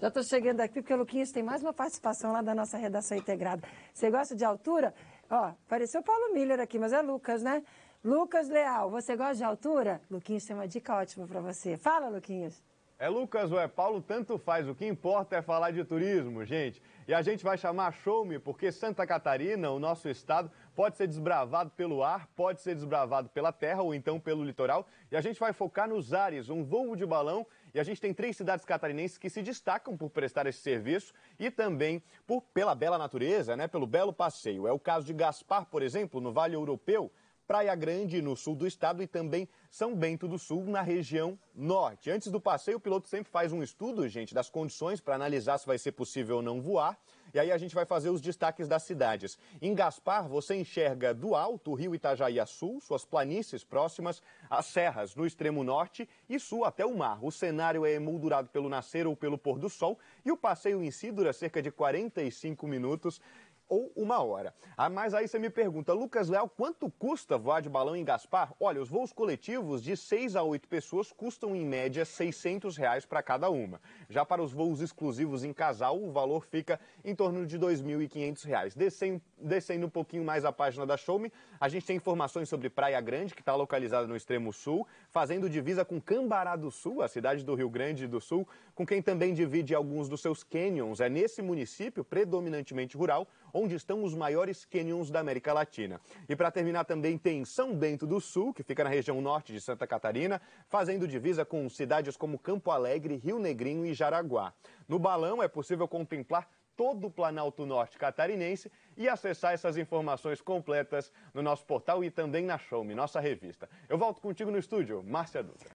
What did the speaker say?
Já estou chegando aqui porque o Luquinhas tem mais uma participação lá da nossa redação integrada. Você gosta de altura? Ó, apareceu Paulo Miller aqui, mas é Lucas, né? Lucas Leal, você gosta de altura? Luquinhas tem uma dica ótima para você. Fala, Luquinhas. É Lucas ou é Paulo, tanto faz. O que importa é falar de turismo, gente. E a gente vai chamar Show Me porque Santa Catarina, o nosso estado, pode ser desbravado pelo ar, pode ser desbravado pela terra ou então pelo litoral. E a gente vai focar nos ares, um voo de balão. E a gente tem três cidades catarinenses que se destacam por prestar esse serviço e também por, pela bela natureza, né, pelo belo passeio. É o caso de Gaspar, por exemplo, no Vale Europeu. Praia Grande, no sul do estado, e também São Bento do Sul, na região norte. Antes do passeio, o piloto sempre faz um estudo, gente, das condições para analisar se vai ser possível ou não voar. E aí a gente vai fazer os destaques das cidades. Em Gaspar, você enxerga do alto o rio Itajaí a sul, suas planícies próximas às serras no extremo norte e sul até o mar. O cenário é emoldurado pelo nascer ou pelo pôr do sol e o passeio em si dura cerca de 45 minutos ou uma hora. Ah, mas aí você me pergunta, Lucas Léo, quanto custa voar de balão em Gaspar? Olha, os voos coletivos de 6 a 8 pessoas custam em média 600 reais para cada uma. Já para os voos exclusivos em casal, o valor fica em torno de 2.500 reais. Descendo, descendo um pouquinho mais a página da Showme, a gente tem informações sobre Praia Grande, que está localizada no extremo sul, fazendo divisa com Cambará do Sul, a cidade do Rio Grande do Sul, com quem também divide alguns dos seus canyons. É nesse município, predominantemente rural, onde estão os maiores cânions da América Latina. E para terminar também tem São Bento do Sul, que fica na região norte de Santa Catarina, fazendo divisa com cidades como Campo Alegre, Rio Negrinho e Jaraguá. No balão é possível contemplar todo o Planalto Norte catarinense e acessar essas informações completas no nosso portal e também na Show Me, nossa revista. Eu volto contigo no estúdio, Márcia Dutra.